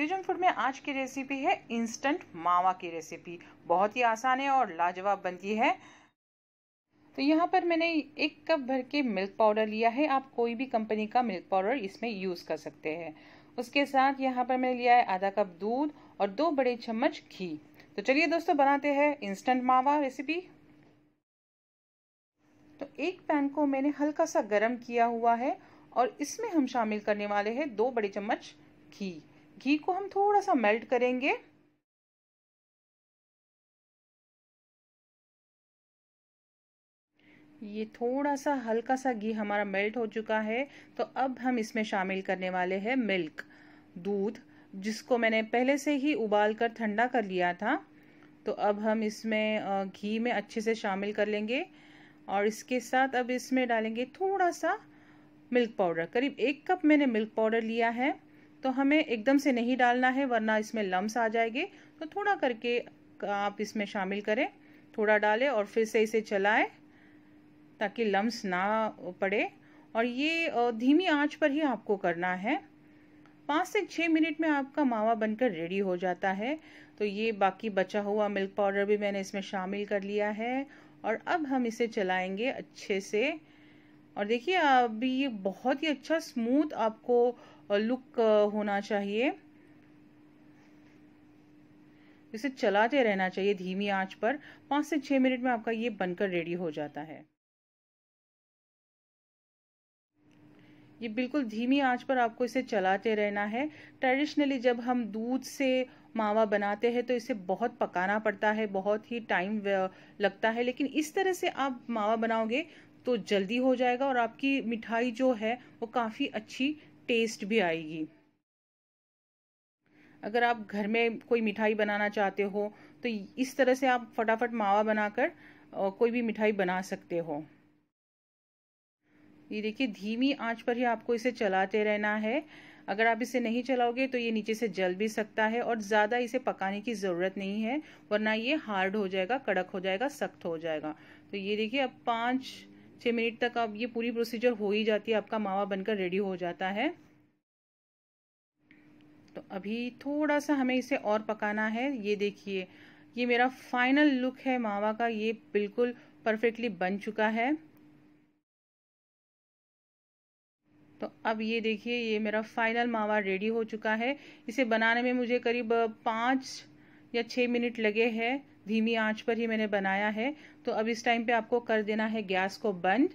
fusion food में आज की रेसिपी है इंस्टेंट मावा की रेसिपी बहुत ही आसान है और लाजवाब बनती है तो यहाँ पर मैंने एक कप भर के मिल्क पाउडर लिया है आप कोई भी कंपनी का मिल्क पाउडर इसमें यूज़ कर सकते हैं उसके साथ यहाँ पर मैंने लिया है आधा कप दूध और दो बड़े चम्मच घी तो चलिए दोस्तों बनाते हैं इंस्टेंट मावा रेसिपी तो एक पैन को मैंने हल्का सा गर्म किया हुआ है और इसमें हम शामिल करने वाले हैं दो बड़े चम्मच घी घी को हम थोड़ा सा मेल्ट करेंगे ये थोड़ा सा हल्का सा घी हमारा मेल्ट हो चुका है तो अब हम इसमें शामिल करने वाले हैं मिल्क दूध जिसको मैंने पहले से ही उबाल कर ठंडा कर लिया था तो अब हम इसमें घी में अच्छे से शामिल कर लेंगे और इसके साथ अब इसमें डालेंगे थोड़ा सा मिल्क पाउडर करीब एक कप मैंने मिल्क पाउडर लिया है तो हमें एकदम से नहीं डालना है वरना इसमें लम्स आ जाएंगे तो थोड़ा करके आप इसमें शामिल करें थोड़ा डालें और फिर से इसे चलाएं ताकि लम्स ना पड़े और ये धीमी आंच पर ही आपको करना है पाँच से छः मिनट में आपका मावा बनकर रेडी हो जाता है तो ये बाकी बचा हुआ मिल्क पाउडर भी मैंने इसमें शामिल कर लिया है और अब हम इसे चलाएंगे अच्छे से और देखिए अभी ये बहुत ही अच्छा स्मूथ आपको लुक होना चाहिए इसे चलाते रहना चाहिए धीमी आंच पर पाँच से छः मिनट में आपका ये बनकर रेडी हो जाता है ये बिल्कुल धीमी आंच पर आपको इसे चलाते रहना है ट्रेडिशनली जब हम दूध से मावा बनाते हैं तो इसे बहुत पकाना पड़ता है बहुत ही टाइम लगता है लेकिन इस तरह से आप मावा बनाओगे तो जल्दी हो जाएगा और आपकी मिठाई जो है वो काफ़ी अच्छी टेस्ट भी आएगी अगर आप घर में कोई मिठाई बनाना चाहते हो तो इस तरह से आप फटाफट मावा बनाकर कोई भी मिठाई बना सकते हो ये देखिए धीमी आंच पर ही आपको इसे चलाते रहना है अगर आप इसे नहीं चलाओगे तो ये नीचे से जल भी सकता है और ज़्यादा इसे पकाने की ज़रूरत नहीं है वरना ये हार्ड हो जाएगा कड़क हो जाएगा सख्त हो जाएगा तो ये देखिए अब पाँच छः मिनट तक आप ये पूरी प्रोसीजर हो ही जाती है आपका मावा बनकर रेडी हो जाता है तो अभी थोड़ा सा हमें इसे और पकाना है ये देखिए ये मेरा फाइनल लुक है मावा का ये बिल्कुल परफेक्टली बन चुका है तो अब ये देखिए ये मेरा फाइनल मावा रेडी हो चुका है इसे बनाने में मुझे करीब पाँच या छः मिनट लगे हैं धीमी आंच पर ही मैंने बनाया है तो अब इस टाइम पे आपको कर देना है गैस को बंद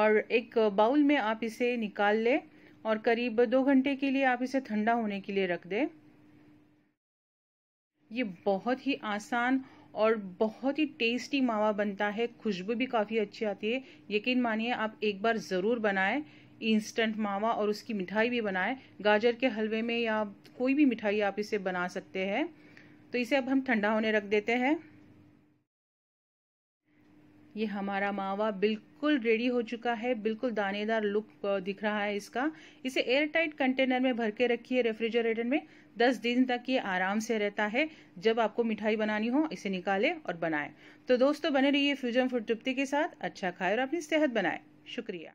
और एक बाउल में आप इसे निकाल लें और करीब दो घंटे के लिए आप इसे ठंडा होने के लिए रख दें ये बहुत ही आसान और बहुत ही टेस्टी मावा बनता है खुशबू भी काफ़ी अच्छी आती है यकीन मानिए आप एक बार ज़रूर बनाएं इंस्टेंट मावा और उसकी मिठाई भी बनाएं गाजर के हलवे में या कोई भी मिठाई आप इसे बना सकते हैं तो इसे अब हम ठंडा होने रख देते हैं ये हमारा मावा बिल्कुल रेडी हो चुका है बिल्कुल दानेदार लुक दिख रहा है इसका इसे एयर टाइट कंटेनर में भर के रखिए रेफ्रिजरेटर में 10 दिन तक ये आराम से रहता है जब आपको मिठाई बनानी हो इसे निकालें और बनाएं तो दोस्तों बने रहिए फ्यूजन फूड तृप्ति के साथ अच्छा खाए और अपनी सेहत बनाए शुक्रिया